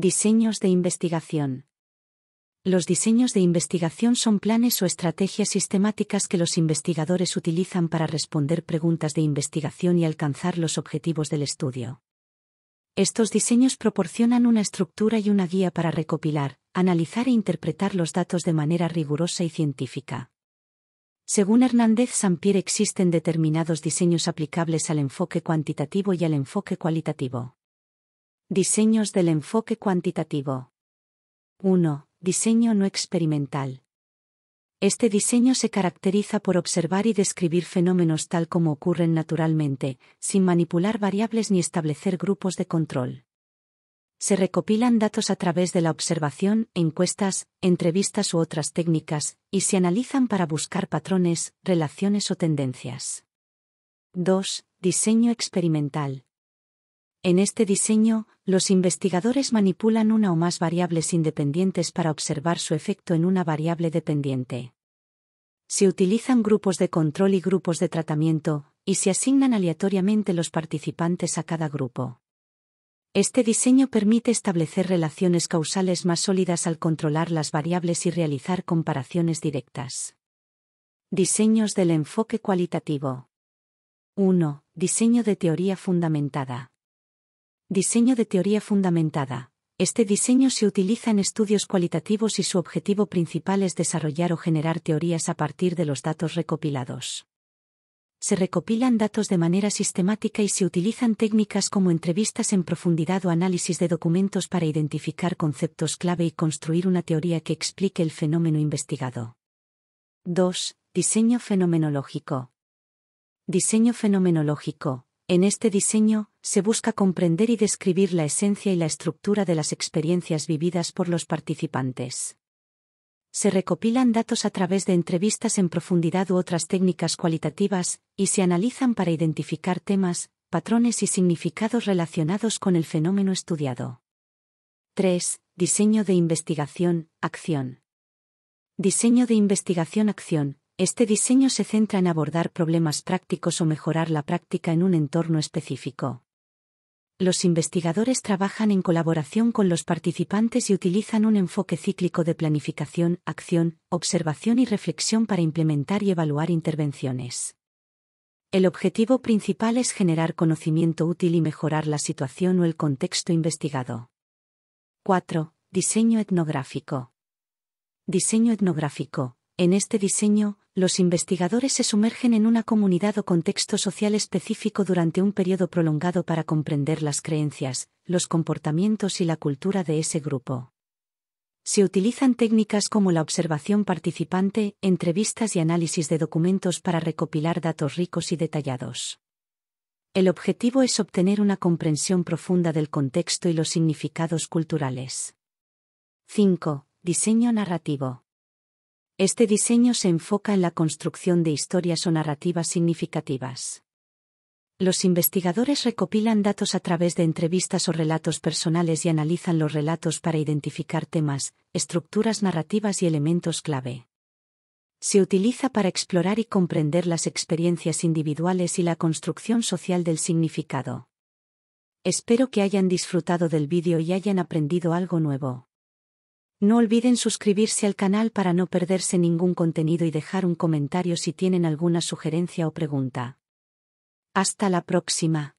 Diseños de investigación. Los diseños de investigación son planes o estrategias sistemáticas que los investigadores utilizan para responder preguntas de investigación y alcanzar los objetivos del estudio. Estos diseños proporcionan una estructura y una guía para recopilar, analizar e interpretar los datos de manera rigurosa y científica. Según Hernández Sampier existen determinados diseños aplicables al enfoque cuantitativo y al enfoque cualitativo. Diseños del enfoque cuantitativo. 1. Diseño no experimental. Este diseño se caracteriza por observar y describir fenómenos tal como ocurren naturalmente, sin manipular variables ni establecer grupos de control. Se recopilan datos a través de la observación, encuestas, entrevistas u otras técnicas, y se analizan para buscar patrones, relaciones o tendencias. 2. Diseño experimental en este diseño, los investigadores manipulan una o más variables independientes para observar su efecto en una variable dependiente. Se utilizan grupos de control y grupos de tratamiento, y se asignan aleatoriamente los participantes a cada grupo. Este diseño permite establecer relaciones causales más sólidas al controlar las variables y realizar comparaciones directas. Diseños del enfoque cualitativo. 1. Diseño de teoría fundamentada. Diseño de teoría fundamentada. Este diseño se utiliza en estudios cualitativos y su objetivo principal es desarrollar o generar teorías a partir de los datos recopilados. Se recopilan datos de manera sistemática y se utilizan técnicas como entrevistas en profundidad o análisis de documentos para identificar conceptos clave y construir una teoría que explique el fenómeno investigado. 2. Diseño fenomenológico. Diseño fenomenológico, en este diseño, se busca comprender y describir la esencia y la estructura de las experiencias vividas por los participantes. Se recopilan datos a través de entrevistas en profundidad u otras técnicas cualitativas, y se analizan para identificar temas, patrones y significados relacionados con el fenómeno estudiado. 3. Diseño de investigación, acción. Diseño de investigación-acción este diseño se centra en abordar problemas prácticos o mejorar la práctica en un entorno específico. Los investigadores trabajan en colaboración con los participantes y utilizan un enfoque cíclico de planificación, acción, observación y reflexión para implementar y evaluar intervenciones. El objetivo principal es generar conocimiento útil y mejorar la situación o el contexto investigado. 4. Diseño etnográfico. Diseño etnográfico, en este diseño, los investigadores se sumergen en una comunidad o contexto social específico durante un periodo prolongado para comprender las creencias, los comportamientos y la cultura de ese grupo. Se utilizan técnicas como la observación participante, entrevistas y análisis de documentos para recopilar datos ricos y detallados. El objetivo es obtener una comprensión profunda del contexto y los significados culturales. 5. Diseño narrativo. Este diseño se enfoca en la construcción de historias o narrativas significativas. Los investigadores recopilan datos a través de entrevistas o relatos personales y analizan los relatos para identificar temas, estructuras narrativas y elementos clave. Se utiliza para explorar y comprender las experiencias individuales y la construcción social del significado. Espero que hayan disfrutado del vídeo y hayan aprendido algo nuevo. No olviden suscribirse al canal para no perderse ningún contenido y dejar un comentario si tienen alguna sugerencia o pregunta. Hasta la próxima.